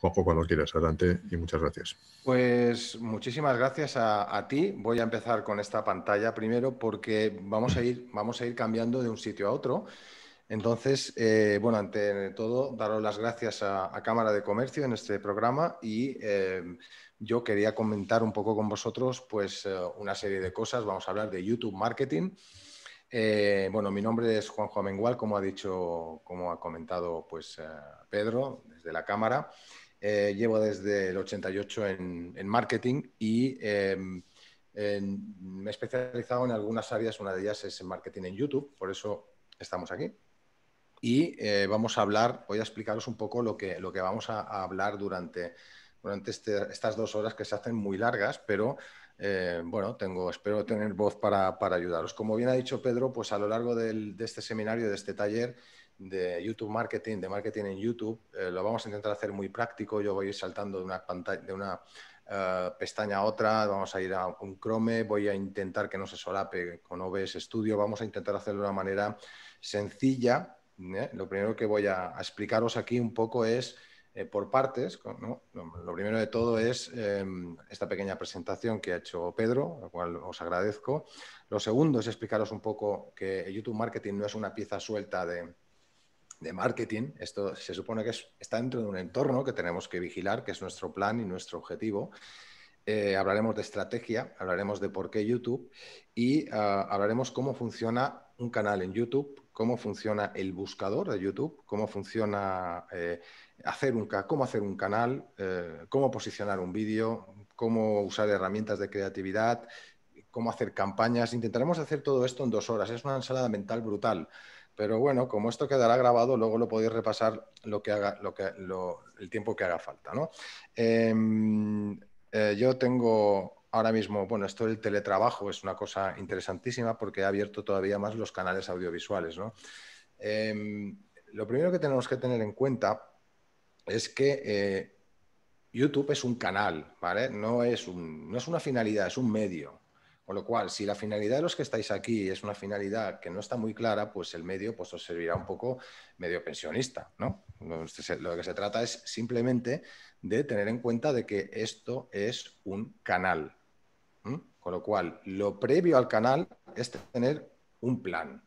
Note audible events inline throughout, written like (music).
Juanjo, cuando quieras, adelante y muchas gracias. Pues muchísimas gracias a, ti. Voy a empezar con esta pantalla primero porque vamos a ir, vamos a ir cambiando de un sitio a otro. Entonces, eh, bueno, ante todo, daros las gracias a, Cámara de Comercio en este programa y eh, yo quería comentar un poco con vosotros pues eh, una serie de cosas. Vamos a hablar de YouTube Marketing. bueno, mi nombre es Juanjo Amengual, como ha dicho, como ha comentado pues Pedro desde la cámara. Eh, llevo desde el 88 en, en marketing y em, me he especializado en algunas áreas, una de ellas es en marketing en YouTube, por eso estamos aquí. Y eh, vamos a hablar, voy a explicaros un poco lo que, lo que vamos a, hablar durante, durante este, estas dos horas que se hacen muy largas, pero eh, bueno, tengo, espero tener voz para, para, ayudaros. Como bien ha dicho Pedro, pues a lo largo de este seminario, de este taller, de YouTube Marketing, de marketing en YouTube. Eh, lo vamos a intentar hacer muy práctico. Yo voy a ir saltando de una, pantalla, de una eh, pestaña a otra, vamos a ir a un Chrome, voy a intentar que no se solape con OBS Studio, vamos a intentar hacerlo de una manera sencilla. ¿eh? Lo primero que voy a, explicaros aquí un poco es por partes. Lo primero de todo es em, esta pequeña presentación que ha hecho Pedro, la cual os agradezco. Lo segundo es explicaros un poco que YouTube Marketing no es una pieza suelta de de marketing, esto se supone que está dentro de un entorno que tenemos que vigilar, que es nuestro plan y nuestro objetivo. Eh, hablaremos de estrategia, hablaremos de por qué YouTube y ah, hablaremos cómo funciona un canal en YouTube, cómo funciona el buscador de YouTube, cómo funciona eh, hacer un, cómo hacer un canal, eh, cómo posicionar un vídeo, cómo usar herramientas de creatividad, cómo hacer campañas. Intentaremos hacer todo esto en dos horas. Es una ensalada mental brutal. Pero bueno, como esto quedará grabado, luego lo podéis repasar lo que haga, lo que, el tiempo que haga falta. Em, eh, yo tengo ahora mismo, bueno, esto del teletrabajo es una cosa interesantísima porque ha abierto todavía más los canales audiovisuales. Em, lo primero que tenemos que tener en cuenta es que eh, YouTube es un canal, ¿vale? No es, no es una finalidad, es un medio. Con lo cual, si la finalidad de los que estáis aquí es una finalidad que no está muy clara, pues el medio pues, os servirá un poco medio pensionista, ¿no? Este lo que se trata es simplemente de tener en cuenta de que esto es un canal. Con lo cual, lo previo al canal es tener un plan,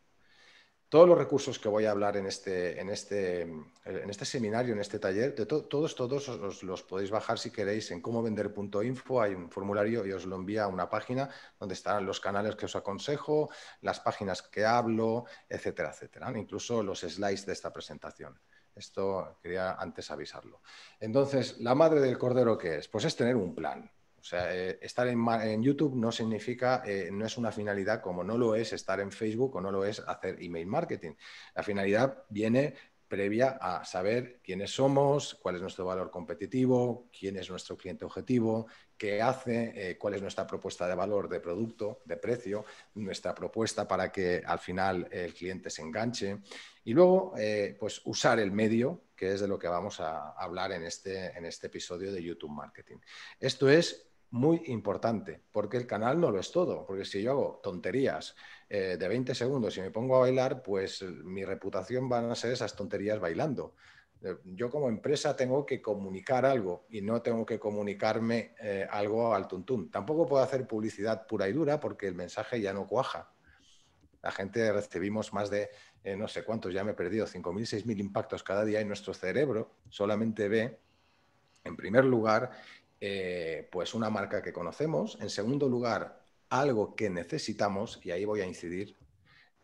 todos los recursos que voy a hablar en este, en este, en este seminario, en este taller, de todos, todos los podéis bajar si queréis en como-vender.info. Hay un formulario y os lo envía a una página donde estarán los canales que os aconsejo, las páginas que hablo, etcétera, etcétera. Incluso los slides de esta presentación. Esto quería antes avisarlo. Entonces, ¿la madre del cordero qué es? Pues es tener un plan. O sea, eh, estar en, YouTube no significa, eh, no es una finalidad como no lo es estar en Facebook o no lo es hacer email marketing. La finalidad viene previa a saber quiénes somos, cuál es nuestro valor competitivo, quién es nuestro cliente objetivo, qué hace, eh, cuál es nuestra propuesta de valor de producto, de precio, nuestra propuesta para que al final el cliente se enganche y luego pues usar el medio, que es de lo que vamos a hablar en este, en este episodio de YouTube Marketing. Esto es muy importante, porque el canal no lo es todo, porque si yo hago tonterías eh, de 20 segundos y me pongo a bailar, pues mi reputación van a ser esas tonterías bailando. Eh, yo como empresa tengo que comunicar algo y no tengo que comunicarme eh, algo al tuntún. Tampoco puedo hacer publicidad pura y dura porque el mensaje ya no cuaja. La gente recibimos más de, no sé cuántos, ya me he perdido, 5.000, 6.000 impactos cada día y nuestro cerebro solamente ve, en primer lugar, eh, pues una marca que conocemos. En segundo lugar, algo que necesitamos, y ahí voy a incidir.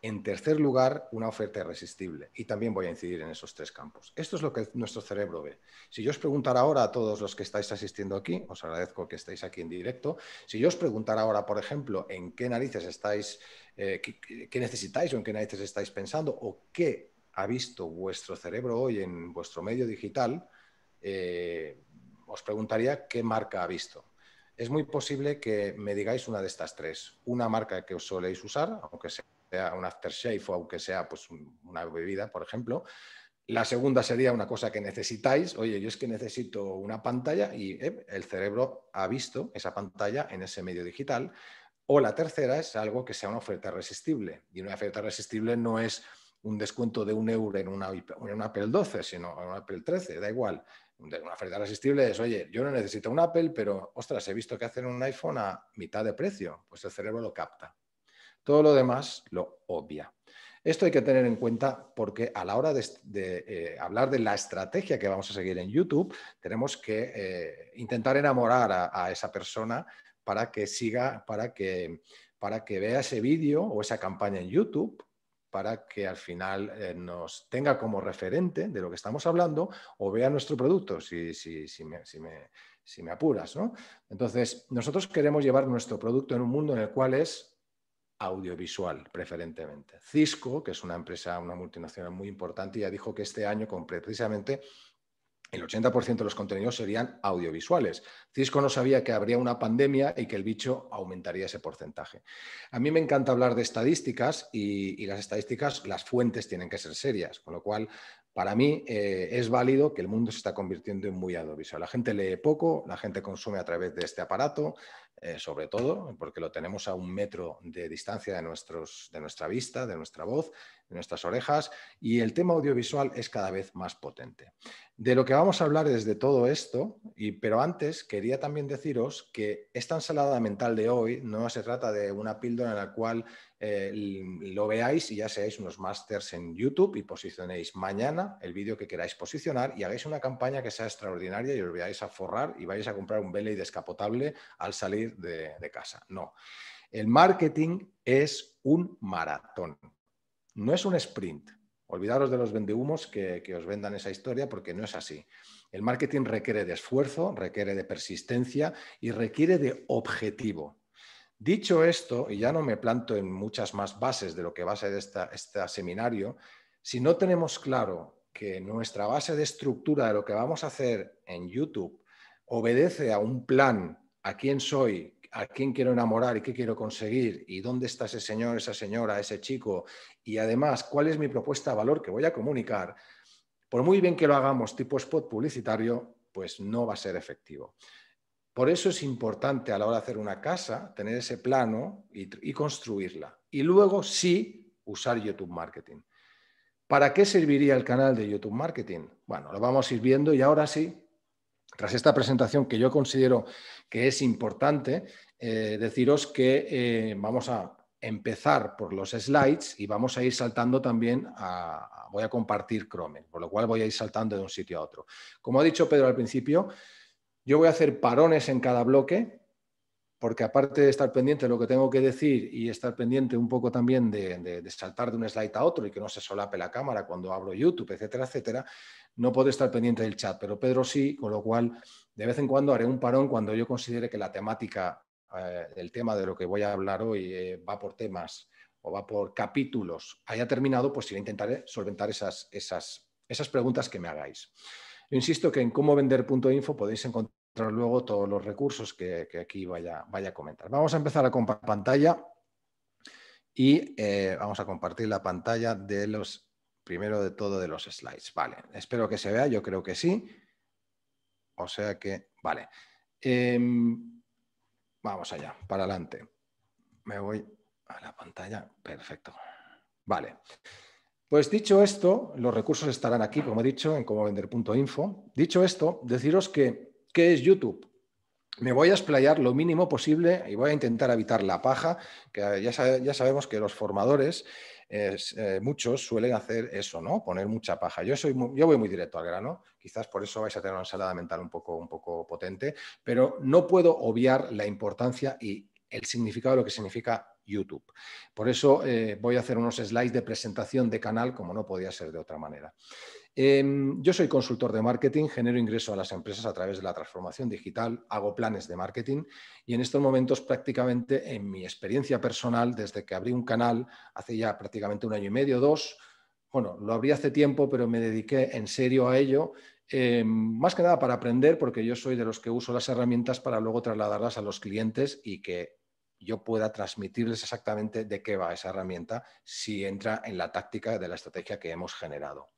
En tercer lugar, una oferta irresistible. Y también voy a incidir en esos tres campos. Esto es lo que nuestro cerebro ve. Si yo os preguntara ahora a todos los que estáis asistiendo aquí, os agradezco que estéis aquí en directo, si yo os preguntara ahora, por ejemplo, en qué narices estáis, eh, qué, necesitáis o en qué narices estáis pensando o qué ha visto vuestro cerebro hoy en vuestro medio digital, eh, os preguntaría qué marca ha visto. Es muy posible que me digáis una de estas tres. Una marca que os soléis usar, aunque sea un aftershave o aunque sea pues, una bebida, por ejemplo. La segunda sería una cosa que necesitáis. Oye, yo es que necesito una pantalla y eh, el cerebro ha visto esa pantalla en ese medio digital. O la tercera es algo que sea una oferta resistible. Y una oferta resistible no es un descuento de un euro en una, en un Apple 12, sino en un Apple 13, da igual una oferta resistible es, oye, yo no necesito un Apple, pero ostras, he visto que hacen un iPhone a mitad de precio, pues el cerebro lo capta. Todo lo demás lo obvia. Esto hay que tener en cuenta porque a la hora de, eh, hablar de la estrategia que vamos a seguir en YouTube, tenemos que eh, intentar enamorar a, esa persona para que siga, para que, para que vea ese vídeo o esa campaña en YouTube para que al final eh, nos tenga como referente de lo que estamos hablando o vea nuestro producto, si, me, si apuras. Entonces, nosotros queremos llevar nuestro producto en un mundo en el cual es audiovisual, preferentemente. Cisco, que es una empresa, una multinacional muy importante, ya dijo que este año, con precisamente el 80% de los contenidos serían audiovisuales. Cisco no sabía que habría una pandemia y que el bicho aumentaría ese porcentaje. A mí me encanta hablar de estadísticas y, las estadísticas, las fuentes tienen que ser serias, con lo cual para mí eh, es válido que el mundo se está convirtiendo en muy audiovisual. La gente lee poco, la gente consume a través de este aparato, eh, sobre todo, porque lo tenemos a un metro de distancia de, nuestros, de nuestra vista, de nuestra voz, de nuestras orejas, y el tema audiovisual es cada vez más potente. De lo que vamos a hablar desde todo esto, y, pero antes quería también deciros que esta ensalada mental de hoy no se trata de una píldora en la cual eh, lo veáis y ya seáis unos masters en YouTube y posicionéis mañana el vídeo que queráis posicionar y hagáis una campaña que sea extraordinaria y os veáis a forrar y vais a comprar un Bentley descapotable al salir de, casa. No. El marketing es un maratón, no es un sprint. Olvidaros de los vendehumos que, os vendan esa historia porque no es así. El marketing requiere de esfuerzo, requiere de persistencia y requiere de objetivo. Dicho esto, y ya no me planto en muchas más bases de lo que va a ser este seminario, si no tenemos claro que nuestra base de estructura de lo que vamos a hacer en YouTube obedece a un plan a quién soy, a quién quiero enamorar y qué quiero conseguir y dónde está ese señor, esa señora, ese chico y además cuál es mi propuesta de valor que voy a comunicar, por muy bien que lo hagamos tipo spot publicitario, pues no va a ser efectivo. Por eso es importante a la hora de hacer una casa tener ese plano y, construirla. Y luego sí usar YouTube Marketing. ¿Para qué serviría el canal de YouTube Marketing? Bueno, lo vamos a ir viendo y ahora sí tras esta presentación que yo considero que es importante, eh, deciros que eh, vamos a empezar por los slides y vamos a ir saltando también a, voy a compartir Chrome, por lo cual voy a ir saltando de un sitio a otro. Como ha dicho Pedro al principio, yo voy a hacer parones en cada bloque porque aparte de estar pendiente de lo que tengo que decir y estar pendiente un poco también de, saltar de un slide a otro y que no se solape la cámara cuando abro YouTube, etcétera, etcétera, no puedo estar pendiente del chat, pero Pedro sí, con lo cual de vez en cuando haré un parón cuando yo considere que la temática, eh, el tema de lo que voy a hablar hoy eh, va por temas o va por capítulos, haya terminado, pues iré intentaré solventar esas, esas, esas preguntas que me hagáis. Yo insisto que en cómo podéis encontrar luego todos los recursos que, aquí vaya, vaya, a comentar. Vamos a empezar a compartir pantalla y eh, vamos a compartir la pantalla de los, primero de todo, de los slides. Vale, espero que se vea, yo creo que sí. O sea que, vale. Em, vamos allá, para adelante. Me voy a la pantalla, perfecto. Vale. Pues dicho esto, los recursos estarán aquí, como he dicho, en comovender.info. Dicho esto, deciros que ¿Qué es YouTube? Me voy a explayar lo mínimo posible y voy a intentar evitar la paja, que ya, sabemos que los formadores, eh, muchos suelen hacer eso, ¿no? Poner mucha paja. Yo, soy yo voy muy directo al grano, quizás por eso vais a tener una ensalada mental un poco, un poco potente, pero no puedo obviar la importancia y el significado de lo que significa YouTube. Por eso eh, voy a hacer unos slides de presentación de canal como no podía ser de otra manera. Em, yo soy consultor de marketing, genero ingreso a las empresas a través de la transformación digital, hago planes de marketing y en estos momentos prácticamente en mi experiencia personal, desde que abrí un canal hace ya prácticamente un año y medio, dos, bueno, lo abrí hace tiempo, pero me dediqué en serio a ello, em, más que nada para aprender, porque yo soy de los que uso las herramientas para luego trasladarlas a los clientes y que yo pueda transmitirles exactamente de qué va esa herramienta si entra en la táctica de la estrategia que hemos generado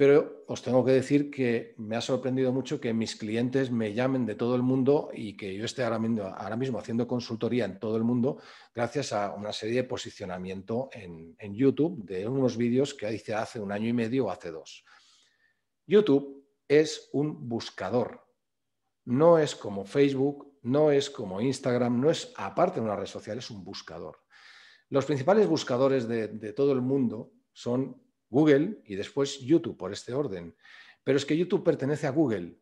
pero os tengo que decir que me ha sorprendido mucho que mis clientes me llamen de todo el mundo y que yo esté ahora mismo, haciendo consultoría en todo el mundo gracias a una serie de posicionamiento en, YouTube de unos vídeos que hice hace un año y medio o hace dos. YouTube es un buscador, no es como Facebook, no es como Instagram, no es aparte de una red social, es un buscador. Los principales buscadores de todo el mundo son Google y después YouTube por este orden. Pero es que YouTube pertenece a Google.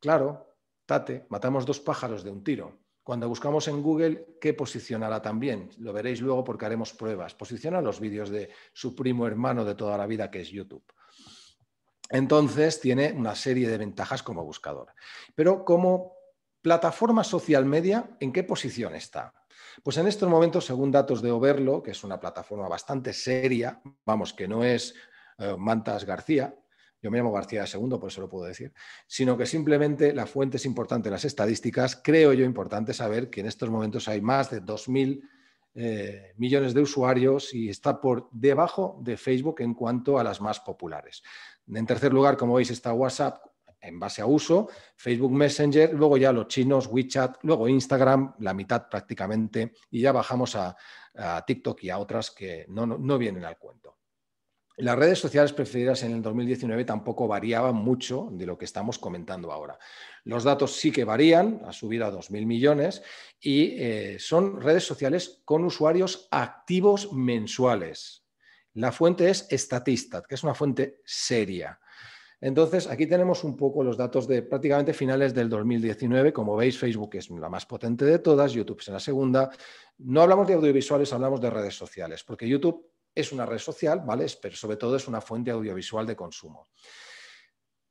Claro, tate, matamos dos pájaros de un tiro. Cuando buscamos en Google, ¿qué posicionará también? Lo veréis luego porque haremos pruebas. Posiciona los vídeos de su primo hermano de toda la vida, que es YouTube. Entonces, tiene una serie de ventajas como buscador. Pero como plataforma social media, ¿en qué posición está? Pues en estos momentos, según datos de Overlo, que es una plataforma bastante seria, vamos, que no es eh, Mantas García, yo me llamo García II, por eso lo puedo decir, sino que simplemente la fuente es importante, las estadísticas, creo yo importante saber que en estos momentos hay más de 2.000 eh, millones de usuarios y está por debajo de Facebook en cuanto a las más populares. En tercer lugar, como veis, está WhatsApp en base a uso, Facebook Messenger, luego ya los chinos, WeChat, luego Instagram, la mitad prácticamente, y ya bajamos a, TikTok y a otras que no, vienen al cuento. Las redes sociales preferidas en el 2019 tampoco variaban mucho de lo que estamos comentando ahora. Los datos sí que varían, a subir a 2.000 millones, y eh, son redes sociales con usuarios activos mensuales. La fuente es Statistat, que es una fuente seria. Entonces, aquí tenemos un poco los datos de prácticamente finales del 2019. Como veis, Facebook es la más potente de todas, YouTube es la segunda. No hablamos de audiovisuales, hablamos de redes sociales, porque YouTube es una red social, ¿vale? Pero sobre todo es una fuente audiovisual de consumo.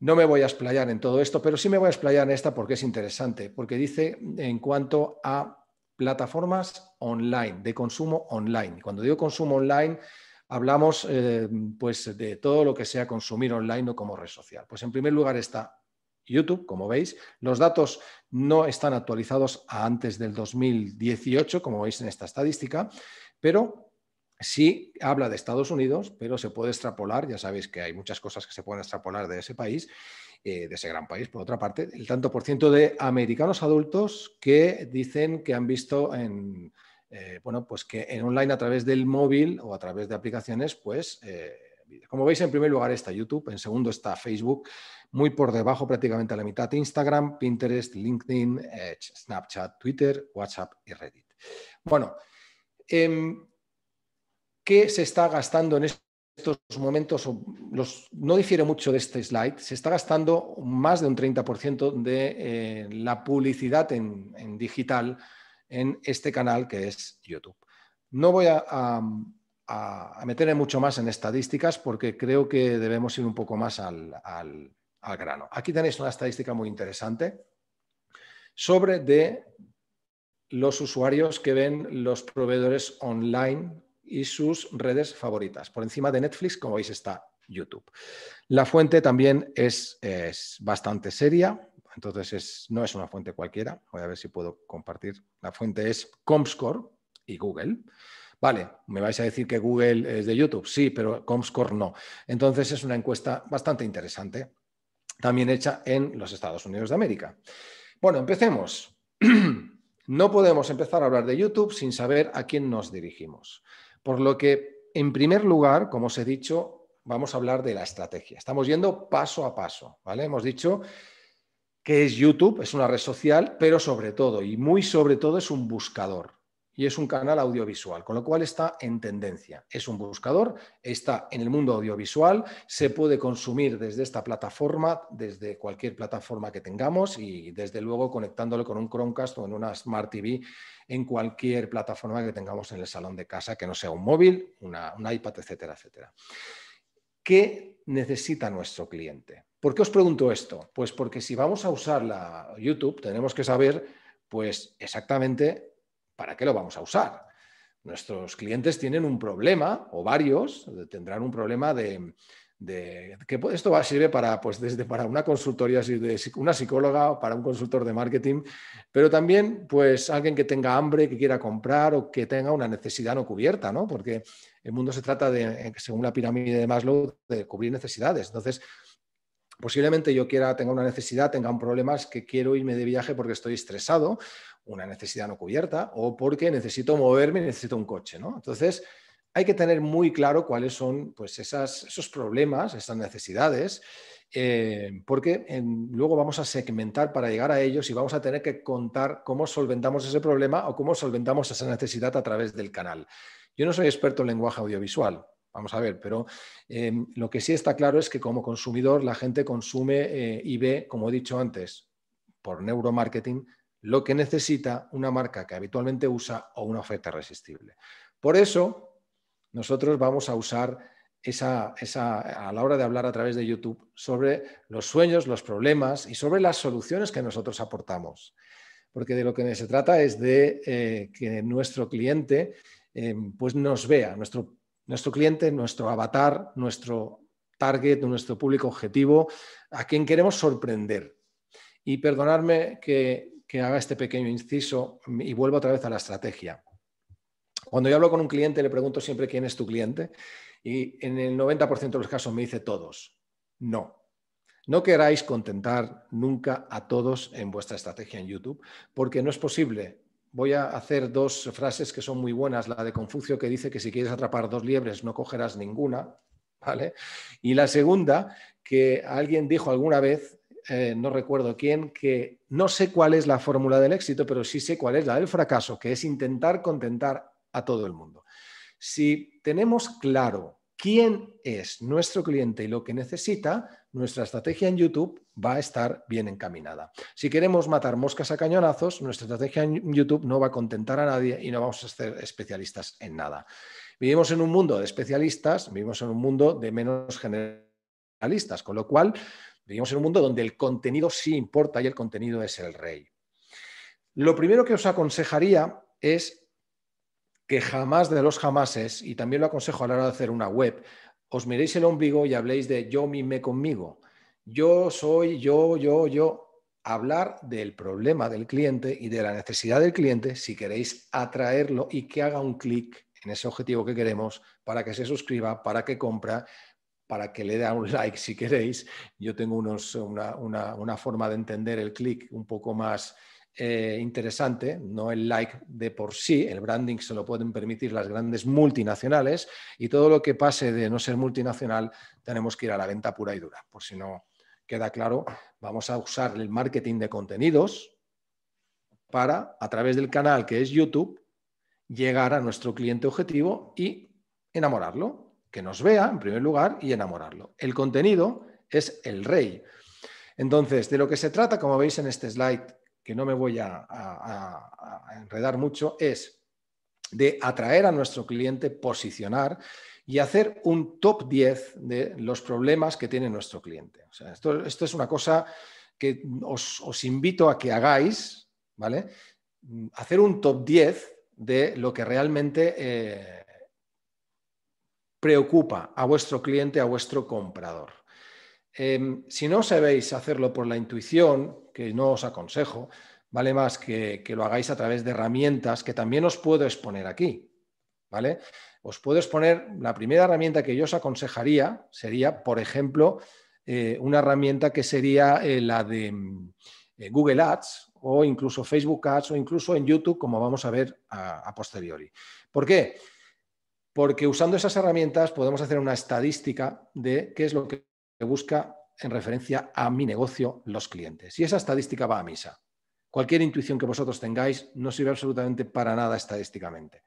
No me voy a explayar en todo esto, pero sí me voy a explayar en esta porque es interesante, porque dice en cuanto a plataformas online, de consumo online. Cuando digo consumo online, hablamos eh, pues de todo lo que sea consumir online o como red social. Pues en primer lugar está YouTube, como veis. Los datos no están actualizados a antes del 2018, como veis en esta estadística, pero sí habla de Estados Unidos, pero se puede extrapolar, ya sabéis que hay muchas cosas que se pueden extrapolar de ese país, eh, de ese gran país, por otra parte, el tanto por ciento de americanos adultos que dicen que han visto en eh, bueno, pues que en online a través del móvil o a través de aplicaciones, pues, eh, como veis, en primer lugar está YouTube, en segundo está Facebook, muy por debajo, prácticamente a la mitad, Instagram, Pinterest, LinkedIn, eh, Snapchat, Twitter, WhatsApp y Reddit. Bueno, em, ¿qué se está gastando en estos momentos? Los, no difiere mucho de este slide, se está gastando más de un 30% de la publicidad en digital en este canal que es YouTube. No voy a, a, meterme mucho más en estadísticas porque creo que debemos ir un poco más al, al, al grano. Aquí tenéis una estadística muy interesante sobre de los usuarios que ven los proveedores online y sus redes favoritas. Por encima de Netflix, como veis, está YouTube. La fuente también es, es bastante seria. Entonces, no es una fuente cualquiera. Voy a ver si puedo compartir. La fuente es Comscore y Google. Vale, me vais a decir que Google es de YouTube, sí, pero Comscore no. Entonces, es una encuesta bastante interesante, también hecha en los Estados Unidos de América. Bueno, empecemos. (clears throat) No podemos empezar a hablar de YouTube sin saber a quién nos dirigimos. Por lo que, en primer lugar, como os he dicho, vamos a hablar de la estrategia. Estamos yendo paso a paso, ¿vale? Hemos dicho que es YouTube, es una red social, pero sobre todo, y muy sobre todo, es un buscador y es un canal audiovisual, con lo cual está en tendencia. Es un buscador, está en el mundo audiovisual, se puede consumir desde esta plataforma, desde cualquier plataforma que tengamos y desde luego conectándolo con un Chromecast o en una Smart TV en cualquier plataforma que tengamos en el salón de casa, que no sea un móvil, un iPad, etcétera, etcétera. ¿Qué necesita nuestro cliente? ¿Por qué os pregunto esto? Pues porque si vamos a usar la YouTube, tenemos que saber, pues exactamente para qué lo vamos a usar. Nuestros clientes tienen un problema, o varios, tendrán un problema de, que esto va, sirve para, pues, desde para una consultoría, una psicóloga, para un consultor de marketing, pero también pues alguien que tenga hambre, que quiera comprar o que tenga una necesidad no cubierta, ¿no? Porque el mundo se trata de, según la pirámide de Maslow, de cubrir necesidades. Entonces, Posiblemente yo quiera, tenga una necesidad, tenga un problema, es que quiero irme de viaje porque estoy estresado, una necesidad no cubierta, o porque necesito moverme y necesito un coche, ¿no? Entonces, hay que tener muy claro cuáles son pues, esos problemas, esas necesidades, eh, porque luego vamos a segmentar para llegar a ellos y vamos a tener que contar cómo solventamos ese problema o cómo solventamos esa necesidad a través del canal. Yo no soy experto en lenguaje audiovisual, Vamos a ver, pero em, lo que sí está claro es que como consumidor la gente consume y eh, ve, como he dicho antes, por neuromarketing, lo que necesita una marca que habitualmente usa o una oferta resistible. Por eso, nosotros vamos a usar esa, a la hora de hablar a través de YouTube sobre los sueños, los problemas y sobre las soluciones que nosotros aportamos. Porque de lo que se trata es de eh, que nuestro cliente em, pues nos vea, nuestro nuestro cliente, nuestro avatar, nuestro target, nuestro público objetivo, a quien queremos sorprender. Y perdonadme que, haga este pequeño inciso y vuelvo otra vez a la estrategia. Cuando yo hablo con un cliente le pregunto siempre quién es tu cliente y en el 90% de los casos me dice todos. No. No queráis contentar nunca a todos en vuestra estrategia en YouTube porque no es posible voy a hacer dos frases que son muy buenas. La de Confucio que dice que si quieres atrapar dos liebres no cogerás ninguna, ¿vale? Y la segunda, que alguien dijo alguna vez, eh, no recuerdo quién, que no sé cuál es la fórmula del éxito, pero sí sé cuál es la del fracaso, que es intentar contentar a todo el mundo. Si tenemos claro quién es nuestro cliente y lo que necesita, nuestra estrategia en YouTube va a estar bien encaminada. Si queremos matar moscas a cañonazos, nuestra estrategia en YouTube no va a contentar a nadie y no vamos a ser especialistas en nada. Vivimos en un mundo de especialistas, vivimos en un mundo de menos generalistas, con lo cual vivimos en un mundo donde el contenido sí importa y el contenido es el rey. Lo primero que os aconsejaría es que jamás de los jamases, y también lo aconsejo a la hora de hacer una web, os miréis el ombligo y habléis de yo mime conmigo. Yo soy yo, yo, yo. Hablar del problema del cliente y de la necesidad del cliente si queréis atraerlo y que haga un clic en ese objetivo que queremos para que se suscriba, para que compra, para que le dé un (laughs) like si queréis. Yo tengo una forma de entender el clic un poco más eh, interesante, no el like de por sí, el branding se lo pueden permitir las grandes multinacionales y todo lo que pase de no ser multinacional tenemos que ir a la venta pura y dura. Por si no queda claro, vamos a usar el marketing de contenidos para, a través del canal que es YouTube, llegar a nuestro cliente objetivo y enamorarlo, que nos vea en primer lugar y enamorarlo. El contenido es el rey. Entonces, de lo que se trata, como veis en este slide que no me voy a, enredar mucho, es de atraer a nuestro cliente, posicionar y hacer un top 10 de los problemas que tiene nuestro cliente. esto, es una cosa que os, invito a que hagáis, ¿vale? Hacer un top 10 de lo que realmente eh, preocupa a vuestro cliente, a vuestro comprador. Em, si no sabéis hacerlo por la intuición, que no os aconsejo, vale más que, lo hagáis a través de herramientas que también os puedo exponer aquí. ¿Vale? Os puedo exponer, la primera herramienta que yo os aconsejaría sería, por ejemplo, eh, una herramienta que sería eh, la de mm, eh, Google Ads o incluso Facebook Ads o incluso en YouTube, como vamos a ver a posteriori. ¿Por qué? Porque usando esas herramientas podemos hacer una estadística de qué es lo que que busca en referencia a mi negocio los clientes. Y esa estadística va a misa. Cualquier intuición que vosotros tengáis no sirve absolutamente para nada estadísticamente.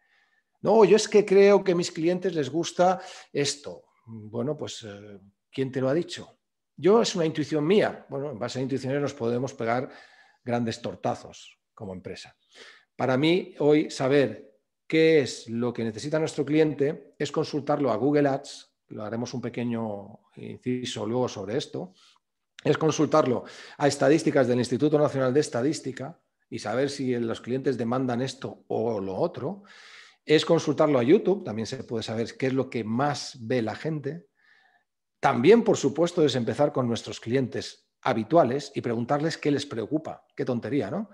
No, yo es que creo que a mis clientes les gusta esto. Bueno, pues, eh, ¿quién te lo ha dicho? Yo es una intuición mía. Bueno, en base a intuiciones nos podemos pegar grandes tortazos como empresa. Para mí, hoy saber qué es lo que necesita nuestro cliente es consultarlo a Google Ads, lo haremos un pequeño inciso luego sobre esto, es consultarlo a estadísticas del Instituto Nacional de Estadística y saber si los clientes demandan esto o lo otro. Es consultarlo a YouTube, también se puede saber qué es lo que más ve la gente. También, por supuesto, es empezar con nuestros clientes habituales y preguntarles qué les preocupa. Qué tontería, ¿no?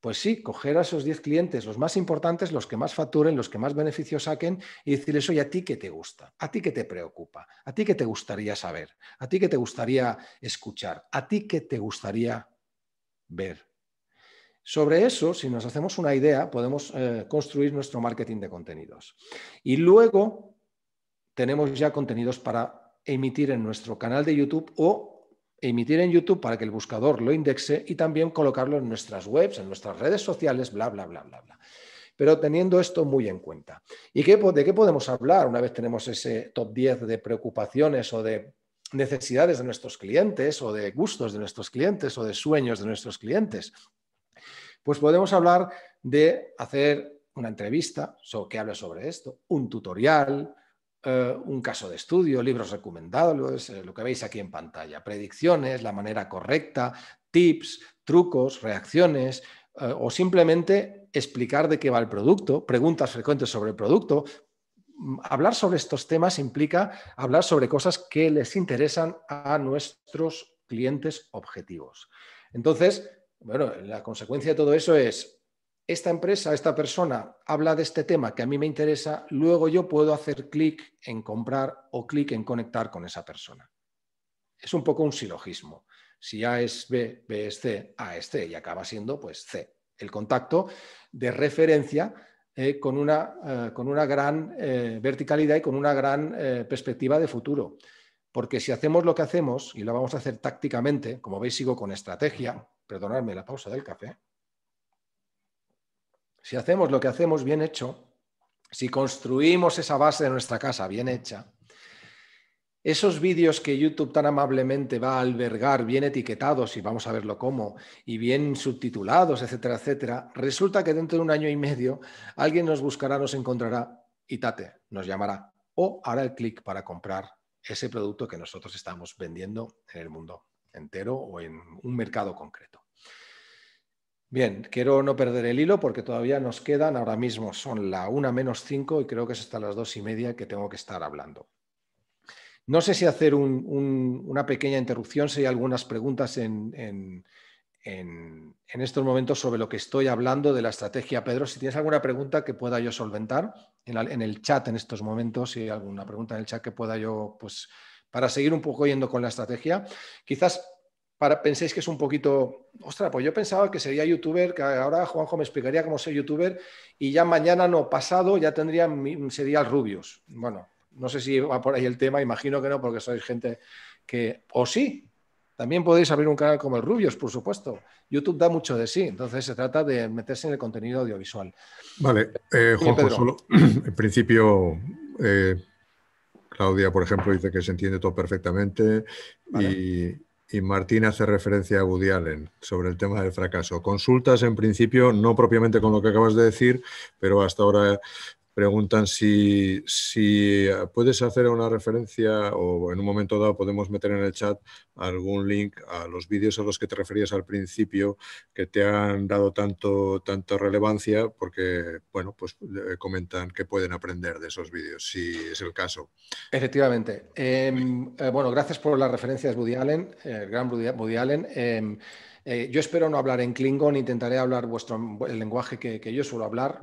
Pues sí, coger a esos 10 clientes, los más importantes, los que más facturen, los que más beneficios saquen, y decirles, oye, a ti que te gusta, a ti que te preocupa, a ti que te gustaría saber, a ti que te gustaría escuchar, a ti que te gustaría ver. Sobre eso, si nos hacemos una idea, podemos eh, construir nuestro marketing de contenidos. Y luego tenemos ya contenidos para emitir en nuestro canal de YouTube o emitir en YouTube para que el buscador lo indexe y también colocarlo en nuestras webs, en nuestras redes sociales, bla, bla, bla, bla, bla. Pero teniendo esto muy en cuenta. ¿Y de qué podemos hablar una vez tenemos ese top 10 de preocupaciones o de necesidades de nuestros clientes o de gustos de nuestros clientes o de sueños de nuestros clientes? Pues podemos hablar de hacer una entrevista que hable sobre esto, un tutorial, eh, un caso de estudio, libros recomendados, eh, lo que veis aquí en pantalla, predicciones, la manera correcta, tips, trucos, reacciones eh, o simplemente explicar de qué va el producto, preguntas frecuentes sobre el producto. Mm, hablar sobre estos temas implica hablar sobre cosas que les interesan a nuestros clientes objetivos. Entonces, bueno, la consecuencia de todo eso es esta empresa, esta persona habla de este tema que a mí me interesa, luego yo puedo hacer clic en comprar o clic en conectar con esa persona. Es un poco un silogismo. Si A es B, B es C, A es C y acaba siendo pues C, el contacto de referencia eh, con, una, eh, con, una, gran eh, verticalidad y con una gran perspectiva de futuro. Porque si hacemos lo que hacemos, y lo vamos a hacer tácticamente, como veis sigo con estrategia, perdonadme la pausa del café. Si hacemos lo que hacemos bien hecho, si construimos esa base de nuestra casa bien hecha, esos vídeos que YouTube tan amablemente va a albergar bien etiquetados, y vamos a verlo cómo, y bien subtitulados, etcétera, etcétera, resulta que dentro de un año y medio alguien nos buscará, nos encontrará y tate, nos llamará o hará el clic para comprar ese producto que nosotros estamos vendiendo en el mundo entero o en un mercado concreto. Bien, quiero no perder el hilo porque todavía nos quedan, ahora mismo son la una menos cinco y creo que es hasta las dos y media que tengo que estar hablando. No sé si hacer una pequeña interrupción, si hay algunas preguntas en, estos momentos sobre lo que estoy hablando de la estrategia. Pedro, si tienes alguna pregunta que pueda yo solventar en, el chat en estos momentos, si hay alguna pregunta en el chat que pueda yo, pues, para seguir un poco yendo con la estrategia, quizás penséis que es un poquito, ostras, pues yo pensaba que sería youtuber, que ahora Juanjo me explicaría cómo ser youtuber y ya mañana no pasado ya tendría, sería el rubios. Bueno, no sé si va por ahí el tema, imagino que no, porque sois gente que, o sí, también podéis abrir un canal como el Rubios, por supuesto. YouTube da mucho de sí, entonces se trata de meterse en el contenido audiovisual. Vale, eh, Juanjo, solo, (clears throat) en principio... Eh, Claudia, por ejemplo, dice que se entiende todo perfectamente y, y Martín hace referencia a Woody Allen sobre el tema del fracaso. Consultas, en principio, no propiamente con lo que acabas de decir, pero hasta ahora preguntan si, si, eh, puedes hacer una referencia o en un momento dado podemos meter en el chat algún link a los vídeos a los que te referías al principio que te han dado tanto, relevancia porque, bueno, pues eh, comentan que pueden aprender de esos vídeos, si es el caso. Efectivamente. Em, eh, bueno, gracias por las referencias, Woody Allen, el gran Woody Allen. Em, eh, yo espero no hablar en Klingon, intentaré hablar vuestro, el lenguaje que, yo suelo hablar.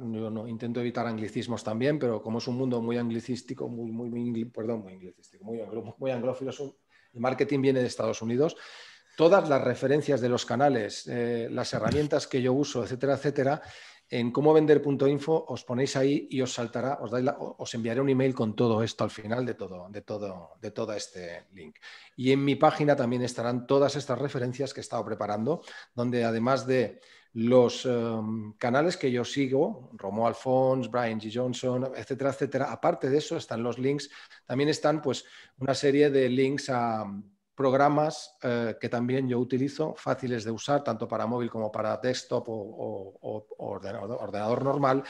intento evitar anglicismos también, pero como es un mundo muy anglicístico, muy, muy, muy perdón, muy el marketing viene de Estados Unidos. Todas las referencias de los canales, eh, las herramientas que yo uso, etcétera, etcétera, en cómo vender.info os ponéis ahí y os saltará, os, os enviaré un email con todo esto al final de todo, de todo, de todo este link. Y en mi página también estarán todas estas referencias que he estado preparando, donde además de los em, canales que yo sigo, Romo Alfons, Brian G. Johnson, etcétera, etcétera, aparte de eso están los links, también están pues una serie de links a programas eh, que también yo utilizo, fáciles de usar, tanto para móvil como para desktop o, ordenador, normal.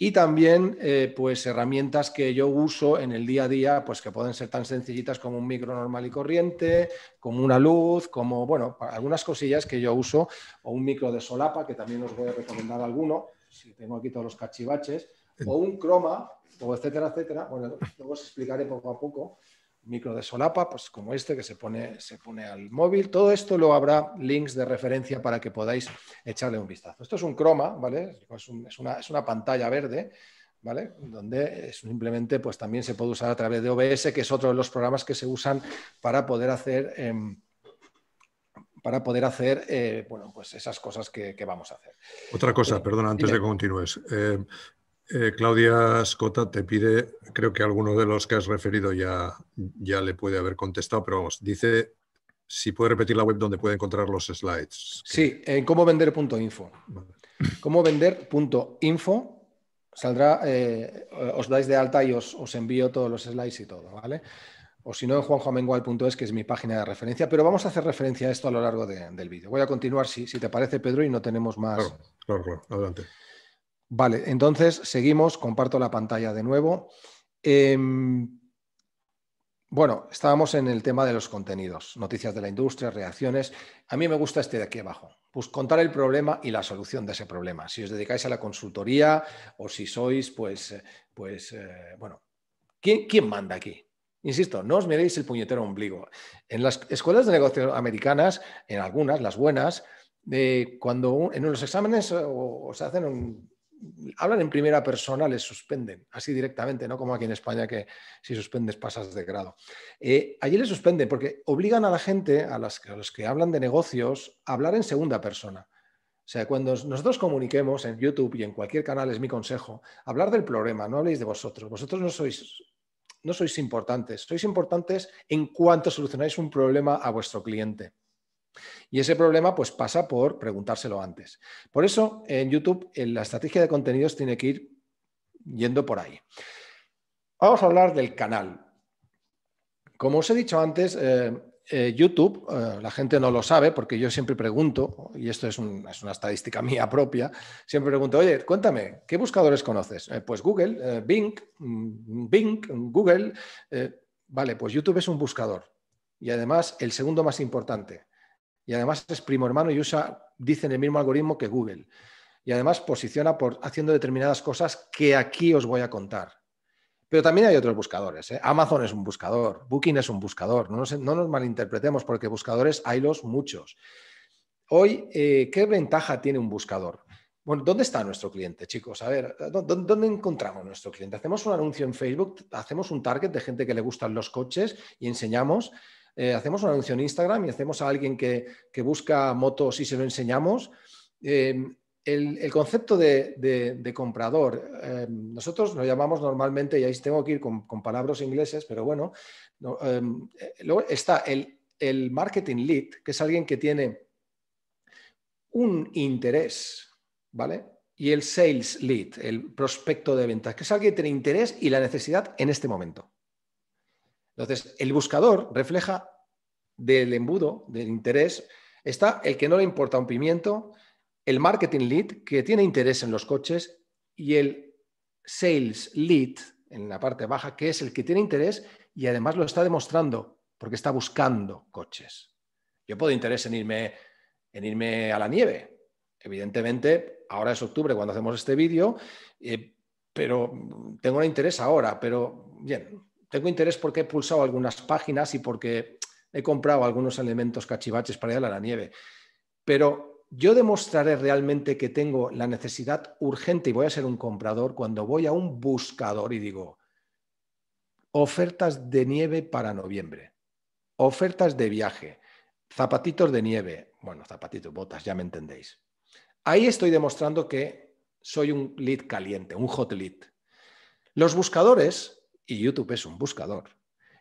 Y también eh, pues herramientas que yo uso en el día a día, pues que pueden ser tan sencillitas como un micro normal y corriente, como una luz, como, bueno, algunas cosillas que yo uso, o un micro de solapa, que también os voy a recomendar alguno, si tengo aquí todos los cachivaches, o un croma, o etcétera, etcétera. Bueno, luego os explicaré poco a poco micro de solapa, pues como este que se pone, se pone al móvil. Todo esto lo habrá links de referencia para que podáis echarle un vistazo. Esto es un croma, ¿vale? Es, una, pantalla verde, ¿vale? Donde simplemente pues también se puede usar a través de OBS, que es otro de los programas que se usan para poder hacer... Em, para poder hacer eh, bueno, pues esas cosas que, vamos a hacer. Otra cosa, eh, perdona, antes de que continúes. Eh, eh, Claudia Escota te pide, creo que alguno de los que has referido ya, ya le puede haber contestado, pero vamos, dice si puede repetir la web donde puede encontrar los slides. Sí, en cómo vender.info. saldrá, eh, os dais de alta y os, envío todos los slides y todo, ¿vale? O si no, en juanjoamengual.es, que es mi página de referencia, pero vamos a hacer referencia a esto a lo largo del vídeo. Voy a continuar si, si te parece, Pedro, y no tenemos más. claro, claro. adelante. Vale, entonces seguimos, comparto la pantalla de nuevo. Em, bueno, estábamos en el tema de los contenidos, noticias de la industria, reacciones. A mí me gusta este de aquí abajo, pues contar el problema y la solución de ese problema. Si os dedicáis a la consultoría o si sois, pues, eh, pues eh, bueno, ¿quién, manda aquí? Insisto, no os miréis el puñetero ombligo. En las escuelas de negocios americanas, en algunas, las buenas, eh, cuando en los exámenes os hacen un, hablan en primera persona, les suspenden, así directamente, no como aquí en España que si suspendes pasas de grado. Eh, allí les suspenden porque obligan a la gente, a, los que hablan de negocios, a hablar en segunda persona. O sea, cuando nosotros comuniquemos en YouTube y en cualquier canal, es mi consejo, hablar del problema, no habléis de vosotros. Vosotros no sois importantes, sois importantes en cuanto solucionáis un problema a vuestro cliente. Y ese problema pues pasa por preguntárselo antes. Por eso en YouTube en la estrategia de contenidos tiene que ir yendo por ahí. Vamos a hablar del canal. Como os he dicho antes, eh, eh, YouTube, eh, la gente no lo sabe porque yo siempre pregunto, y esto es, una estadística (laughs) mía propia, siempre pregunto, oye, cuéntame, ¿qué buscadores conoces? pues Google, Bing, mm, Bing, Google. vale, pues YouTube es un buscador. Y además, el segundo más importante, y además es primo hermano y usa, dicen el mismo algoritmo que Google. Y además posiciona por haciendo determinadas cosas que aquí os voy a contar. Pero también hay otros buscadores. ¿eh? Amazon es un buscador, Booking es un buscador. No nos, malinterpretemos porque buscadores hay los muchos. Hoy, eh, ¿qué ventaja tiene un buscador? Bueno, ¿dónde está nuestro cliente, chicos? A ver, ¿dónde, encontramos nuestro cliente? Hacemos un anuncio en Facebook, hacemos un target de gente que le gustan los coches y enseñamos eh, hacemos una anuncio en Instagram y hacemos a alguien que, busca motos y se lo enseñamos. Eh, el, concepto de, comprador, eh, nosotros lo llamamos normalmente, y ahí tengo que ir con, palabras ingleses, pero bueno, luego está el, el marketing lead, que es alguien que tiene un interés, ¿vale? Y el sales lead, el prospecto de ventas, que es alguien que tiene interés y la necesidad en este momento. Entonces, el buscador refleja del embudo, del interés, está el que no le importa un pimiento, el marketing lead, que tiene interés en los coches, y el sales lead, en la parte baja, que es el que tiene interés y además lo está demostrando, porque está buscando coches. Yo puedo interés en irme, a la nieve. Evidentemente, ahora es octubre cuando hacemos este vídeo, eh, pero tengo un interés ahora, pero bien, tengo interés porque he pulsado algunas páginas y porque he comprado algunos elementos cachivaches para ir a la nieve. Pero yo demostraré realmente que tengo la necesidad urgente y voy a ser un comprador cuando voy a un buscador y digo, ofertas de nieve para noviembre, ofertas de viaje, zapatitos de nieve, bueno, zapatitos, botas, ya me entendéis. Ahí estoy demostrando que soy un lead caliente, un hot lead. Los buscadores y YouTube es un buscador,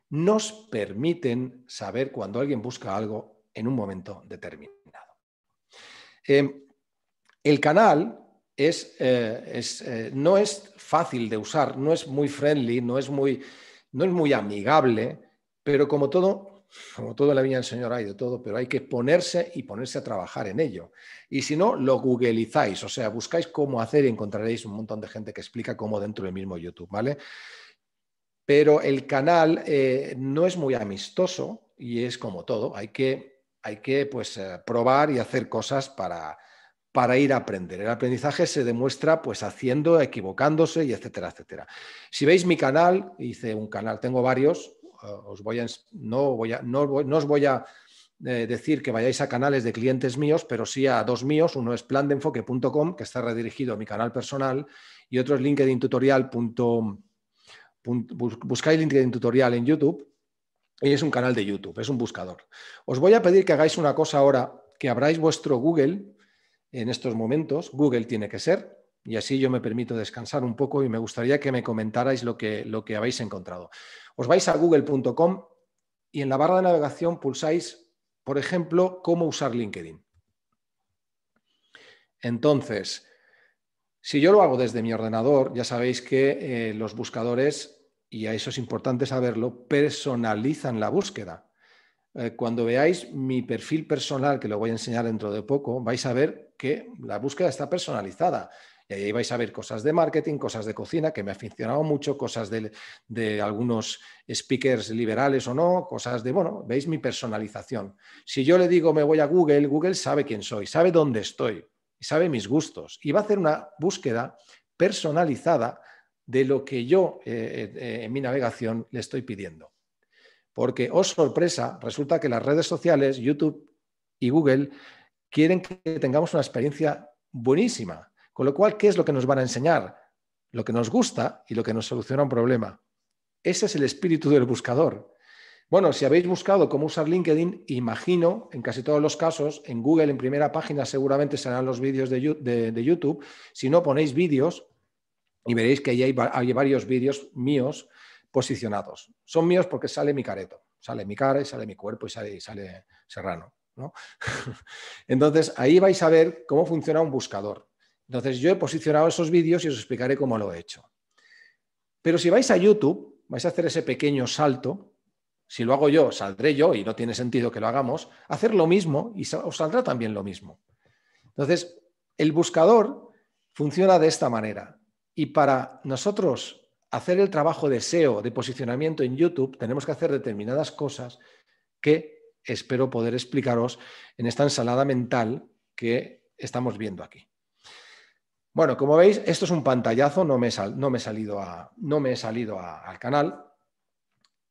nos permiten saber cuando alguien busca algo en un momento determinado. Eh, el canal eh, eh, no es fácil de usar, no es muy friendly, no es muy, no es muy amigable, pero como todo, como todo la viña del Señor hay de todo, pero hay que ponerse y ponerse a trabajar en ello. Y si no, lo googleizáis, o sea, buscáis cómo hacer y encontraréis un montón de gente que explica cómo dentro del mismo YouTube, ¿vale? pero el canal eh, no es muy amistoso y es como todo, hay que, hay que pues, eh, probar y hacer cosas para, para ir a aprender. El aprendizaje se demuestra pues haciendo, equivocándose y etcétera, etcétera. Si veis mi canal, hice un canal, tengo varios, eh, os voy a, no, voy a, os voy a decir que vayáis a canales de clientes míos, pero sí a dos míos. Uno es plandenfoque.com, que está redirigido a mi canal personal, y otro es linkedintutorial.com buscáis LinkedIn Tutorial en YouTube y es un canal de YouTube, es un buscador. Os voy a pedir que hagáis una cosa ahora, que abráis vuestro Google en estos momentos, Google tiene que ser, y así yo me permito descansar un poco y me gustaría que me comentarais lo que, lo que habéis encontrado. Os vais a google.com y en la barra de navegación pulsáis, por ejemplo, cómo usar LinkedIn. Entonces, si yo lo hago desde mi ordenador, ya sabéis que eh, los buscadores y a eso es importante saberlo, personalizan la búsqueda. Eh, cuando veáis mi perfil personal, que lo voy a enseñar dentro de poco, vais a ver que la búsqueda está personalizada. Y ahí vais a ver cosas de marketing, cosas de cocina, que me ha funcionado mucho, cosas de, de, algunos speakers liberales o no, cosas de, bueno, veis mi personalización. Si yo le digo me voy a Google, Google sabe quién soy, sabe dónde estoy, sabe mis gustos y va a hacer una búsqueda personalizada de lo que yo eh, eh, en mi navegación le estoy pidiendo. Porque, os oh, sorpresa, resulta que las redes sociales, YouTube y Google, quieren que tengamos una experiencia buenísima. Con lo cual, ¿qué es lo que nos van a enseñar? Lo que nos gusta y lo que nos soluciona un problema. Ese es el espíritu del buscador. Bueno, si habéis buscado cómo usar LinkedIn, imagino, en casi todos los casos, en Google en primera página seguramente serán los vídeos de, YouTube. Si no ponéis vídeos, y veréis que ahí hay, varios vídeos míos posicionados. Son míos porque sale mi careto, sale mi cara y sale mi cuerpo y sale, serrano. (laughs) Entonces, ahí vais a ver cómo funciona un buscador. Entonces, yo he posicionado esos vídeos y os explicaré cómo lo he hecho. Pero si vais a YouTube, vais a hacer ese pequeño salto. Si lo hago yo, saldré yo y no tiene sentido que lo hagamos. Hacer lo mismo y os saldrá también lo mismo. Entonces, el buscador funciona de esta manera. Y para nosotros hacer el trabajo de SEO, de posicionamiento en YouTube, tenemos que hacer determinadas cosas que espero poder explicaros en esta ensalada mental que estamos viendo aquí. Bueno, como veis, esto es un pantallazo, no me, he salido, al canal.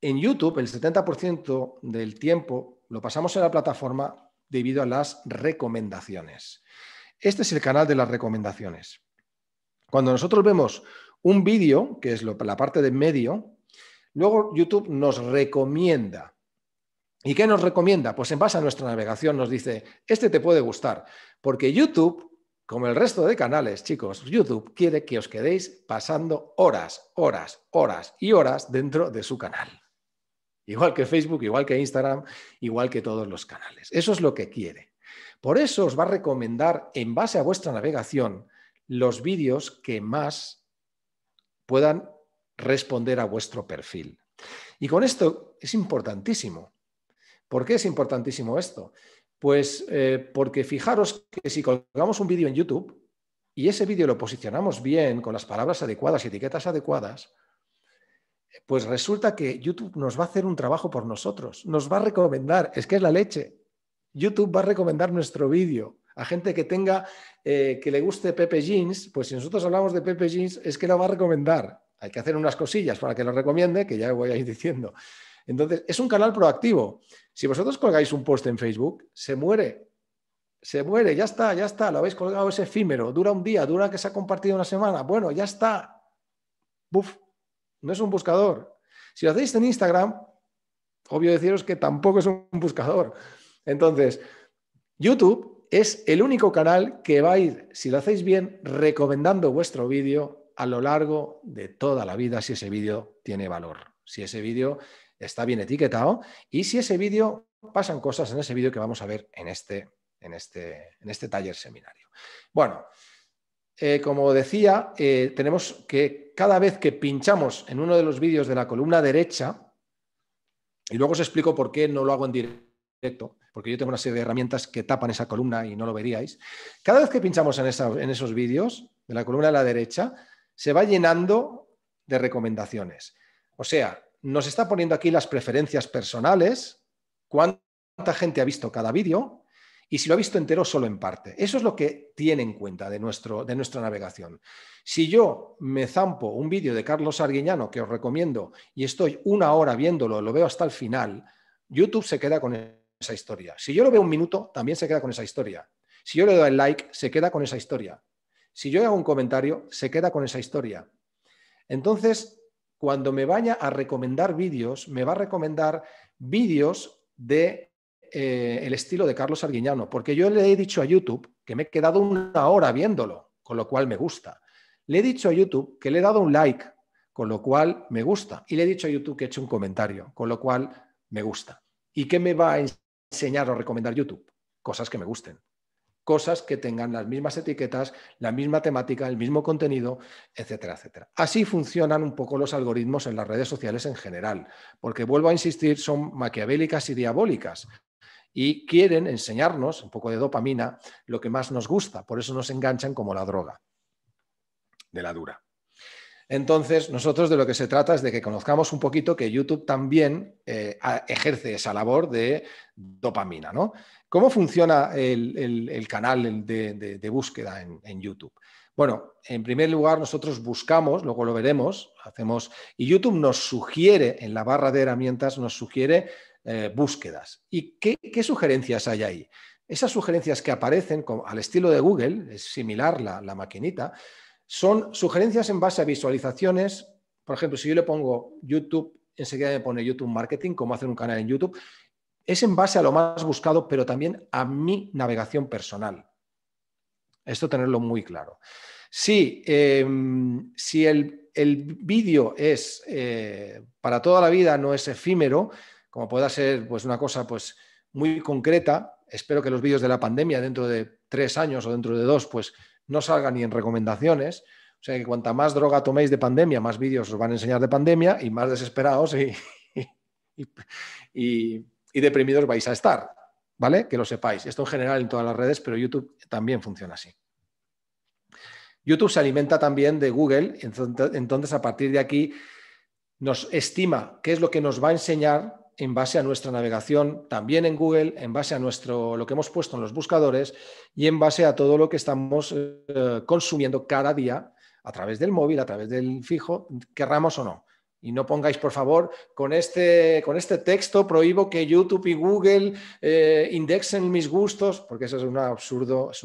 En YouTube, el 70% del tiempo lo pasamos en la plataforma debido a las recomendaciones. Este es el canal de las recomendaciones. Cuando nosotros vemos un vídeo, que es la parte de medio, luego YouTube nos recomienda. ¿Y qué nos recomienda? Pues en base a nuestra navegación nos dice, este te puede gustar, porque YouTube como el resto de canales, chicos, YouTube quiere que os quedéis pasando horas, horas, horas y horas dentro de su canal. Igual que Facebook, igual que Instagram, igual que todos los canales. Eso es lo que quiere. Por eso os va a recomendar, en base a vuestra navegación, los vídeos que más puedan responder a vuestro perfil. Y con esto es importantísimo. ¿Por qué es importantísimo esto? Pues eh, porque fijaros que si colgamos un vídeo en YouTube y ese vídeo lo posicionamos bien, con las palabras adecuadas y etiquetas adecuadas, pues resulta que YouTube nos va a hacer un trabajo por nosotros, nos va a recomendar, es que es la leche, YouTube va a recomendar nuestro vídeo a gente que tenga, eh, que le guste Pepe Jeans, pues si nosotros hablamos de Pepe Jeans es que lo va a recomendar. Hay que hacer unas cosillas para que lo recomiende, que ya voy a ir diciendo. Entonces, es un canal proactivo. Si vosotros colgáis un post en Facebook, se muere. Se muere, ya está, ya está, lo habéis colgado, es efímero, dura un día, dura que se ha compartido una semana, bueno, ya está. Buf, no es un buscador. Si lo hacéis en Instagram, obvio deciros que tampoco es un buscador. Entonces, YouTube es el único canal que va a ir, si lo hacéis bien, recomendando vuestro vídeo a lo largo de toda la vida si ese vídeo tiene valor, si ese vídeo está bien etiquetado y si ese vídeo pasan cosas en ese vídeo que vamos a ver en este, en este, en este taller seminario. Bueno, eh, como decía, eh, tenemos que cada vez que pinchamos en uno de los vídeos de la columna derecha, y luego os explico por qué no lo hago en directo, porque yo tengo una serie de herramientas que tapan esa columna y no lo veríais. Cada vez que pinchamos en, esos vídeos, de la columna a la derecha, se va llenando de recomendaciones. O sea, nos está poniendo aquí las preferencias personales, cuánta gente ha visto cada vídeo y si lo ha visto entero solo en parte. Eso es lo que tiene en cuenta de, nuestra navegación. Si yo me zampo un vídeo de Carlos Arguiñano que os recomiendo y estoy una hora viéndolo, lo veo hasta el final, YouTube se queda con esa historia. Si yo lo veo un minuto, también se queda con esa historia. Si yo le doy el like, se queda con esa historia. Si yo hago un comentario, se queda con esa historia. Entonces, cuando me vaya a recomendar vídeos, me va a recomendar vídeos de eh, el estilo de Carlos Arguiñano, porque yo le he dicho a YouTube que me he quedado una hora viéndolo, con lo cual me gusta. Le he dicho a YouTube que le he dado un like, con lo cual me gusta. Y le he dicho a YouTube que he hecho un comentario, con lo cual me gusta. ¿Y qué me va a enseñar o recomendar YouTube, cosas que me gusten, cosas que tengan las mismas etiquetas, la misma temática, el mismo contenido, etcétera, etcétera. Así funcionan un poco los algoritmos en las redes sociales en general, porque vuelvo a insistir, son maquiavélicas y diabólicas y quieren enseñarnos un poco de dopamina, lo que más nos gusta, por eso nos enganchan como la droga de la dura. Entonces, nosotros de lo que se trata es de que conozcamos un poquito que YouTube también eh, ejerce esa labor de dopamina, ¿no? ¿Cómo funciona el, canal de, búsqueda en, YouTube? Bueno, en primer lugar, nosotros buscamos, luego lo veremos, hacemos, y YouTube nos sugiere, en la barra de herramientas, nos sugiere eh, búsquedas. ¿Y qué, sugerencias hay ahí? Esas sugerencias que aparecen al estilo de Google, es similar la maquinita, son sugerencias en base a visualizaciones. Por ejemplo, si yo le pongo YouTube, enseguida me pone YouTube Marketing, cómo hacer un canal en YouTube. Es en base a lo más buscado, pero también a mi navegación personal. Esto tenerlo muy claro. Sí, em, si el, vídeo es eh, para toda la vida, no es efímero, como pueda ser pues, una cosa pues, muy concreta, espero que los vídeos de la pandemia dentro de tres años o dentro de dos, pues no salga ni en recomendaciones. O sea que cuanta más droga toméis de pandemia, más vídeos os van a enseñar de pandemia y más desesperados (laughs) y, y, deprimidos vais a estar. ¿Vale? Que lo sepáis. Esto en general en todas las redes, pero YouTube también funciona así. YouTube se alimenta también de Google, entonces a partir de aquí nos estima qué es lo que nos va a enseñar en base a nuestra navegación, también en Google, en base a nuestro, lo que hemos puesto en los buscadores y en base a todo lo que estamos eh, consumiendo cada día a través del móvil, a través del fijo, querramos o no. Y no pongáis, por favor, con este, con este texto prohíbo que YouTube y Google eh, indexen mis gustos, porque eso es un absurdo, es,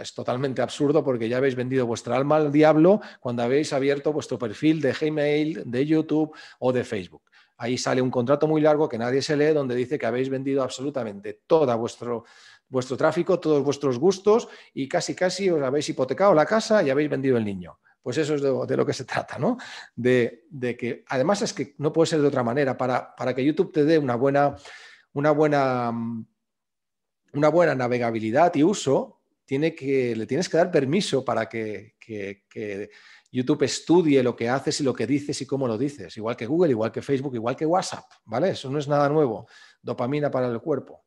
es, totalmente absurdo porque ya habéis vendido vuestra alma al diablo cuando habéis abierto vuestro perfil de Gmail, de YouTube o de Facebook ahí sale un contrato muy largo que nadie se lee, donde dice que habéis vendido absolutamente todo vuestro, vuestro tráfico, todos vuestros gustos y casi, casi os habéis hipotecado la casa y habéis vendido el niño. Pues eso es de, lo que se trata, ¿no? De, que además es que no puede ser de otra manera. Para, que YouTube te dé una buena, una buena, una buena navegabilidad y uso, tiene que, le tienes que dar permiso para que, que YouTube estudie lo que haces y lo que dices y cómo lo dices, igual que Google, igual que Facebook, igual que WhatsApp, ¿vale? Eso no es nada nuevo. Dopamina para el cuerpo.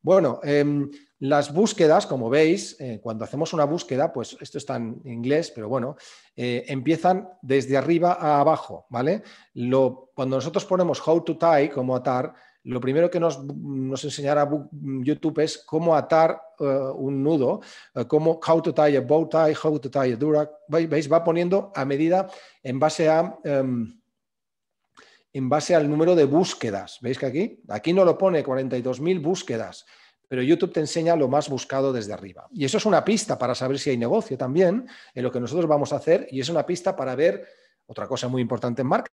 Bueno, em, las búsquedas, como veis, eh, cuando hacemos una búsqueda, pues esto está en inglés, pero bueno, eh, empiezan desde arriba a abajo, ¿vale? Lo, cuando nosotros ponemos how to tie como atar, lo primero que nos, nos, enseñará YouTube es cómo atar eh, un nudo, eh, cómo, how to tie a bow tie, how to tie a ¿Veis? Va poniendo a medida en base a... Em, en base al número de búsquedas. ¿Veis que aquí? Aquí no lo pone 42.000 búsquedas, pero YouTube te enseña lo más buscado desde arriba. Y eso es una pista para saber si hay negocio también en lo que nosotros vamos a hacer y es una pista para ver otra cosa muy importante en marketing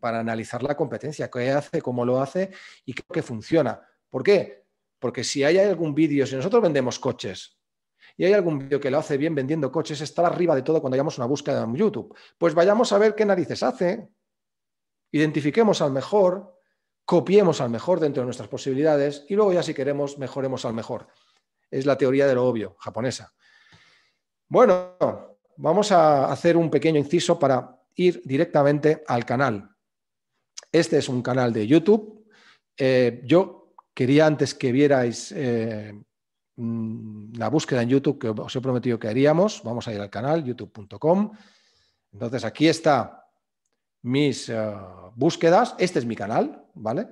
para analizar la competencia, qué hace, cómo lo hace y qué que funciona. ¿Por qué? Porque si hay algún vídeo, si nosotros vendemos coches y hay algún vídeo que lo hace bien vendiendo coches, estar arriba de todo cuando hagamos una búsqueda en YouTube. Pues vayamos a ver qué narices hace, identifiquemos al mejor, copiemos al mejor dentro de nuestras posibilidades y luego ya si queremos mejoremos al mejor. Es la teoría de lo obvio japonesa. Bueno, vamos a hacer un pequeño inciso para ir directamente al canal. Este es un canal de YouTube. Eh, yo quería antes que vierais eh, mm, la búsqueda en YouTube que os he prometido que haríamos. Vamos a ir al canal youtube.com. Entonces aquí está mis eh, búsquedas. Este es mi canal, ¿vale?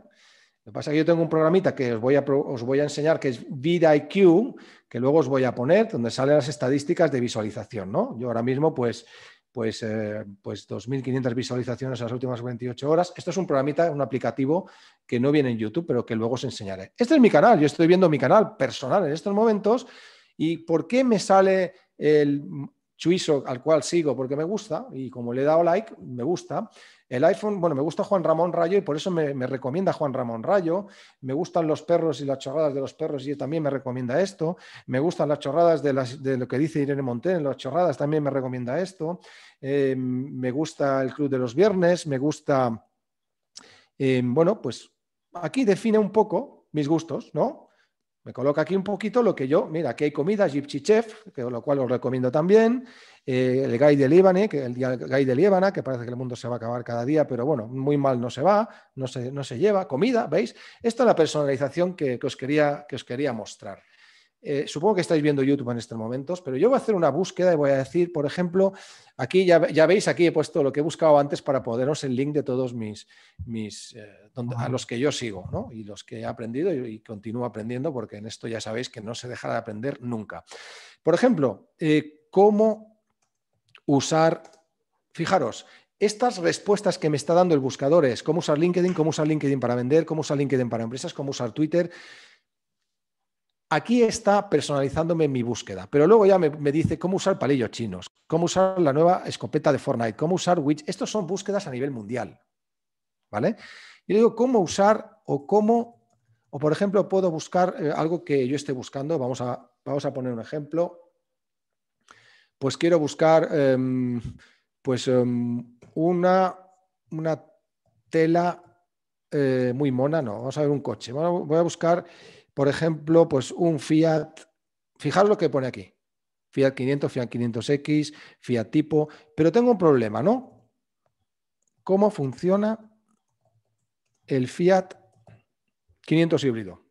Lo que pasa es que yo tengo un programita que os voy, a, os voy a enseñar que es VidIQ, que luego os voy a poner, donde salen las estadísticas de visualización, ¿no? Yo ahora mismo, pues, pues, eh, pues 2.500 visualizaciones en las últimas 28 horas. Esto es un programita, un aplicativo que no viene en YouTube, pero que luego os enseñaré. Este es mi canal, yo estoy viendo mi canal personal en estos momentos. ¿Y por qué me sale el chuizo al cual sigo? Porque me gusta y como le he dado like, me gusta. El iPhone, bueno, me gusta Juan Ramón Rayo y por eso me, recomienda Juan Ramón Rayo. Me gustan los perros y las chorradas de los perros y también me recomienda esto. Me gustan las chorradas de, de lo que dice Irene Montén, las chorradas también me recomienda esto. Em, me gusta el Club de los Viernes, me gusta... Em, bueno, pues aquí define un poco mis gustos, ¿no? Me coloca aquí un poquito lo que yo, mira, aquí hay comida, Gypsy Chef, que, lo cual os recomiendo también, eh, el Guy de Líbane, que el de Líbana, que parece que el mundo se va a acabar cada día, pero bueno, muy mal no se va, no se, no se lleva, comida, ¿veis? Esta es la personalización que, os quería, que os quería mostrar. Eh, supongo que estáis viendo YouTube en estos momentos, pero yo voy a hacer una búsqueda y voy a decir, por ejemplo, aquí ya, veis, aquí he puesto lo que he buscado antes para poneros el link de todos mis, mis eh, a los que yo sigo, ¿no? Y los que he aprendido y, continúo aprendiendo, porque en esto ya sabéis que no se deja de aprender nunca. Por ejemplo, eh, cómo usar, fijaros, estas respuestas que me está dando el buscador es cómo usar LinkedIn, cómo usar LinkedIn para vender, cómo usar LinkedIn para empresas, cómo usar Twitter, aquí está personalizándome mi búsqueda, pero luego ya me, dice cómo usar palillos chinos, cómo usar la nueva escopeta de Fortnite, cómo usar Witch. Estos son búsquedas a nivel mundial. ¿Vale? Y digo cómo usar o cómo, o por ejemplo, puedo buscar eh, algo que yo esté buscando. Vamos a, vamos a poner un ejemplo. Pues quiero buscar em, pues, em, una, una tela eh, muy mona, no, vamos a ver un coche. Voy a buscar por ejemplo, pues un Fiat, fijaros lo que pone aquí, Fiat 500, Fiat 500X, Fiat tipo, pero tengo un problema, ¿no? ¿Cómo funciona el Fiat 500 híbrido?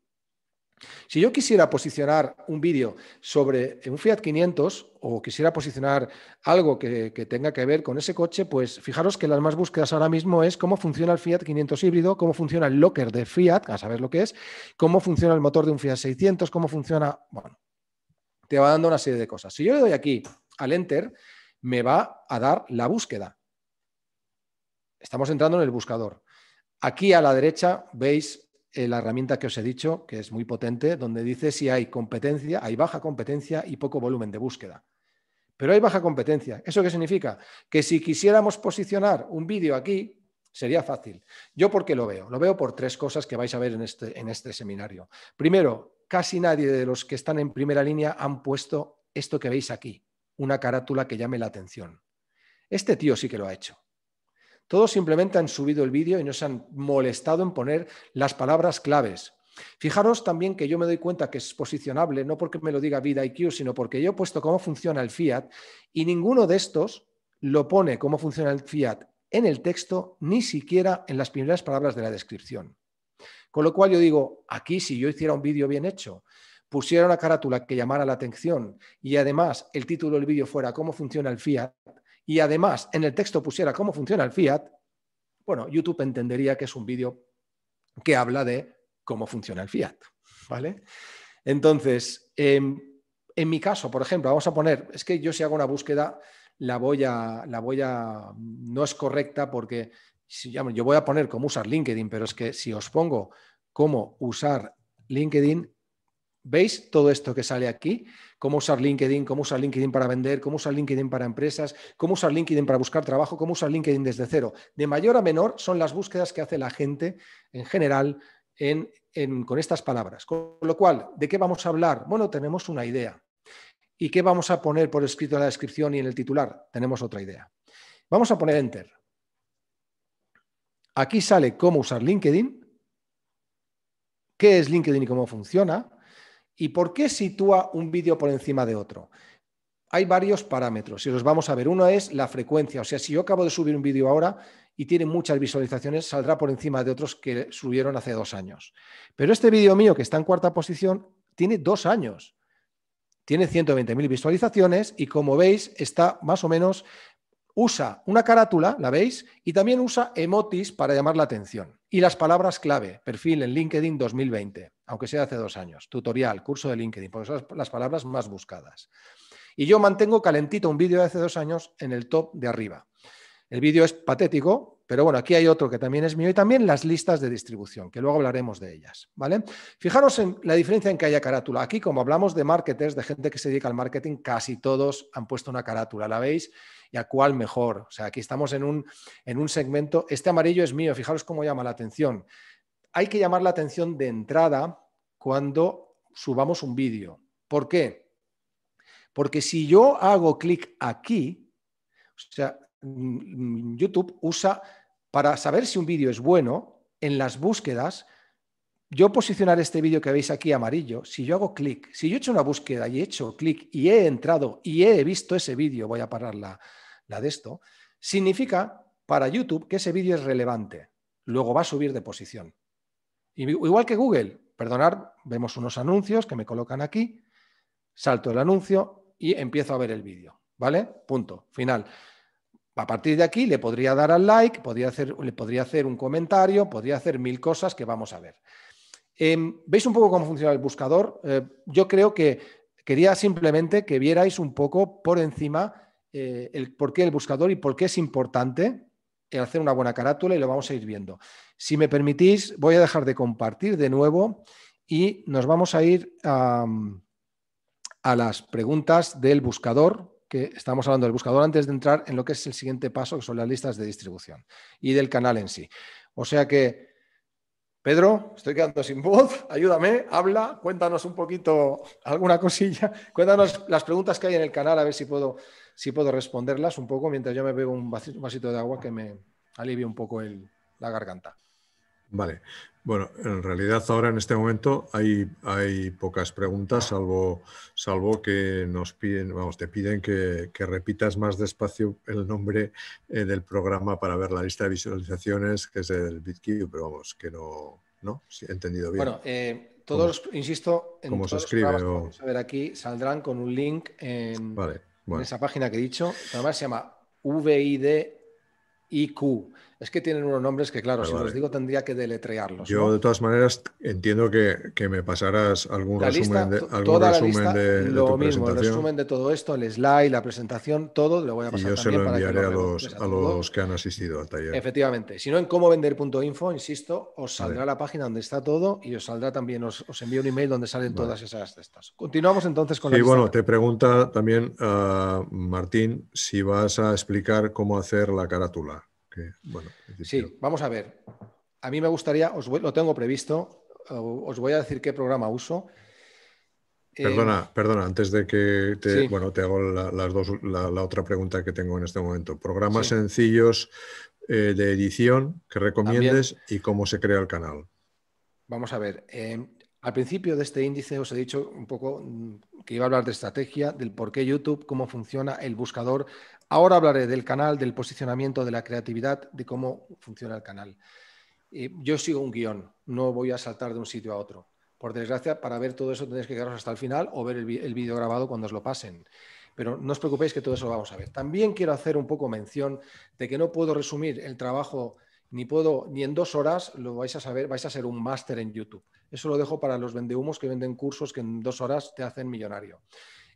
Si yo quisiera posicionar un vídeo sobre un Fiat 500, o quisiera posicionar algo que, tenga que ver con ese coche, pues fijaros que las más búsquedas ahora mismo es cómo funciona el Fiat 500 híbrido, cómo funciona el locker de Fiat, a saber lo que es, cómo funciona el motor de un Fiat 600, cómo funciona, bueno, te va dando una serie de cosas. Si yo le doy aquí al Enter, me va a dar la búsqueda. Estamos entrando en el buscador. Aquí a la derecha veis eh, la herramienta que os he dicho, que es muy potente, donde dice si hay competencia, hay baja competencia y poco volumen de búsqueda. Pero hay baja competencia. ¿Eso qué significa? Que si quisiéramos posicionar un vídeo aquí, sería fácil. ¿Yo por qué lo veo? Lo veo por tres cosas que vais a ver en este, en este seminario. Primero, casi nadie de los que están en primera línea han puesto esto que veis aquí, una carátula que llame la atención. Este tío sí que lo ha hecho. Todos simplemente han subido el vídeo y no se han molestado en poner las palabras claves. Fijaros también que yo me doy cuenta que es posicionable, no porque me lo diga vida IQ, sino porque yo he puesto cómo funciona el fiat y ninguno de estos lo pone cómo funciona el fiat en el texto, ni siquiera en las primeras palabras de la descripción. Con lo cual yo digo, aquí si yo hiciera un vídeo bien hecho, pusiera una carátula que llamara la atención y además el título del vídeo fuera cómo funciona el fiat y además en el texto pusiera cómo funciona el fiat, bueno, YouTube entendería que es un vídeo que habla de cómo funciona el fiat, ¿vale? Entonces, em, en mi caso, por ejemplo, vamos a poner, es que yo si hago una búsqueda, la voy a, la voy a, no es correcta porque yo voy a poner cómo usar LinkedIn, pero es que si os pongo cómo usar LinkedIn, ¿veis todo esto que sale aquí? Cómo usar LinkedIn, cómo usar LinkedIn para vender, cómo usar LinkedIn para empresas, cómo usar LinkedIn para buscar trabajo, cómo usar LinkedIn desde cero. De mayor a menor son las búsquedas que hace la gente en general en, con estas palabras. Con lo cual, ¿de qué vamos a hablar? Bueno, tenemos una idea. ¿Y qué vamos a poner por escrito en la descripción y en el titular? Tenemos otra idea. Vamos a poner Enter. Aquí sale cómo usar LinkedIn, qué es LinkedIn y cómo funciona, y por qué sitúa un vídeo por encima de otro. Hay varios parámetros y los vamos a ver. Uno es la frecuencia, o sea, si yo acabo de subir un vídeo ahora, y tiene muchas visualizaciones, saldrá por encima de otros que subieron hace dos años. Pero este vídeo mío, que está en cuarta posición, tiene dos años. Tiene 120.000 visualizaciones y como veis está más o menos, usa una carátula, ¿la veis? Y también usa emotis para llamar la atención. Y las palabras clave, perfil en LinkedIn 2020, aunque sea hace dos años, tutorial, curso de LinkedIn, porque son las palabras más buscadas. Y yo mantengo calentito un vídeo de hace dos años en el top de arriba. El vídeo es patético, pero bueno, aquí hay otro que también es mío y también las listas de distribución, que luego hablaremos de ellas, ¿vale? Fijaros en la diferencia en que haya carátula. Aquí, como hablamos de marketers, de gente que se dedica al marketing, casi todos han puesto una carátula, ¿la veis? y a cuál mejor. O sea, aquí estamos en un, en un segmento. Este amarillo es mío, fijaros cómo llama la atención. Hay que llamar la atención de entrada cuando subamos un vídeo. ¿Por qué? Porque si yo hago clic aquí, o sea, Mm, YouTube usa para saber si un vídeo es bueno en las búsquedas. Yo posicionar este vídeo que veis aquí amarillo, si yo hago clic, si yo he hecho una búsqueda y he hecho clic y he entrado y he visto ese vídeo, voy a parar la, de esto, significa para YouTube que ese vídeo es relevante. Luego va a subir de posición. Igual que Google, perdonar, vemos unos anuncios que me colocan aquí, salto el anuncio y empiezo a ver el vídeo. ¿Vale? Punto. Final. A partir de aquí le podría dar al like, podría hacer, le podría hacer un comentario, podría hacer mil cosas que vamos a ver. Em, ¿Veis un poco cómo funciona el buscador? Eh, yo creo que quería simplemente que vierais un poco por encima eh, el por qué el buscador y por qué es importante eh, hacer una buena carátula y lo vamos a ir viendo. Si me permitís, voy a dejar de compartir de nuevo y nos vamos a ir a las preguntas del buscador que estamos hablando del buscador antes de entrar en lo que es el siguiente paso, que son las listas de distribución y del canal en sí. O sea que, Pedro, estoy quedando sin voz, (laughs) ayúdame, habla, cuéntanos un poquito alguna cosilla, cuéntanos las preguntas que hay en el canal, a ver si puedo, si puedo responderlas un poco mientras yo me bebo un vasito de agua que me alivie un poco la garganta. Vale, bueno, en realidad ahora en este momento hay, hay pocas preguntas, salvo, salvo que nos piden, vamos, te piden que, que repitas más despacio el nombre eh, del programa para ver la lista de visualizaciones, que es el BitQ, pero vamos, que no, ¿no? he entendido bien. Bueno, eh, todos, insisto, en ¿cómo se escribe, los vamos a ver aquí saldrán con un link en, esa página que he dicho, además se llama VIDIQ. Es que tienen unos nombres que, claro, si los digo tendría que deletrearlos. Yo, de todas maneras, entiendo que, me pasarás algún resumen, de, algún resumen Lo mismo, el resumen de todo esto, el slide, la presentación, todo, lo voy a pasar. también a, los, que han asistido al taller. Efectivamente. Si no, en cómo insisto, os saldrá la página donde está todo y os saldrá también, os, envío un email donde salen todas esas cestas. Continuamos entonces con sí, la Y bueno, te pregunta también, ah, Martín, si vas a explicar cómo hacer la carátula bueno. Sí, vamos a ver. A mí me gustaría, os lo tengo previsto, os voy a decir qué programa uso. Eh, perdona, perdona, antes de que te, haga bueno, te la, las dos, la, otra pregunta que tengo en este momento. Programas sencillos eh, de edición que recomiendes y cómo se crea el canal. Vamos a ver. Eh, al principio de este índice os he dicho un poco mm, que iba a hablar de estrategia, del por qué YouTube, cómo funciona el buscador Ahora hablaré del canal, del posicionamiento, de la creatividad, de cómo funciona el canal. Eh, yo sigo un guión, no voy a saltar de un sitio a otro. Por desgracia, para ver todo eso tenéis que quedaros hasta el final o ver el, el vídeo grabado cuando os lo pasen. Pero no os preocupéis que todo eso lo vamos a ver. También quiero hacer un poco mención de que no puedo resumir el trabajo ni puedo, ni en dos horas lo vais a saber, vais a ser un máster en YouTube. Eso lo dejo para los vendehumos que venden cursos que en dos horas te hacen millonario.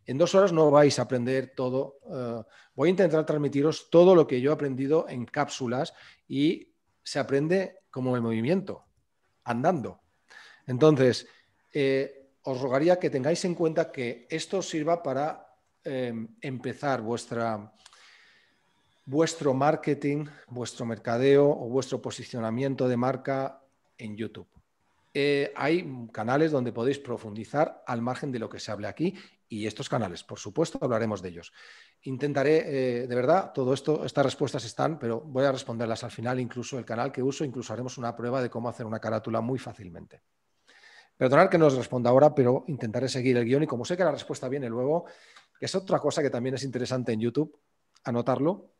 En dos horas no vais a aprender todo. Eh, voy a intentar transmitiros todo lo que yo he aprendido en cápsulas y se aprende como el movimiento, andando. Entonces, eh, os rogaría que tengáis en cuenta que esto sirva para em, empezar vuestra, vuestro marketing, vuestro mercadeo o vuestro posicionamiento de marca en YouTube. Eh, hay canales donde podéis profundizar al margen de lo que se hable aquí y estos canales. Por supuesto, hablaremos de ellos. Intentaré, eh, de verdad, todo esto, estas respuestas están, pero voy a responderlas al final, incluso el canal que uso, incluso haremos una prueba de cómo hacer una carátula muy fácilmente. Perdonad que no os responda ahora, pero intentaré seguir el guión y como sé que la respuesta viene luego, que es otra cosa que también es interesante en YouTube, anotarlo.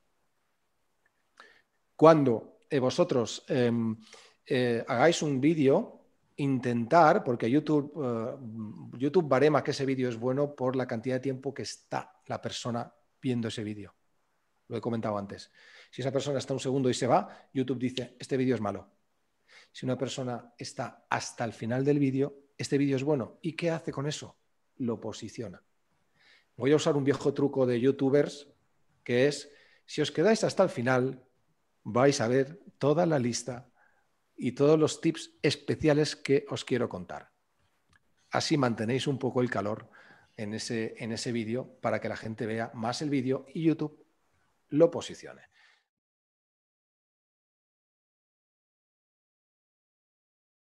Cuando vosotros em, eh, hagáis un vídeo, intentar, porque YouTube, eh, YouTube barema que ese vídeo es bueno por la cantidad de tiempo que está la persona viendo ese vídeo. Lo he comentado antes. Si esa persona está un segundo y se va, YouTube dice, este vídeo es malo. Si una persona está hasta el final del vídeo, este vídeo es bueno. ¿Y qué hace con eso? Lo posiciona. Voy a usar un viejo truco de youtubers, que es, si os quedáis hasta el final, vais a ver toda la lista y todos los tips especiales que os quiero contar. Así mantenéis un poco el calor en ese, en ese vídeo para que la gente vea más el vídeo y YouTube lo posicione.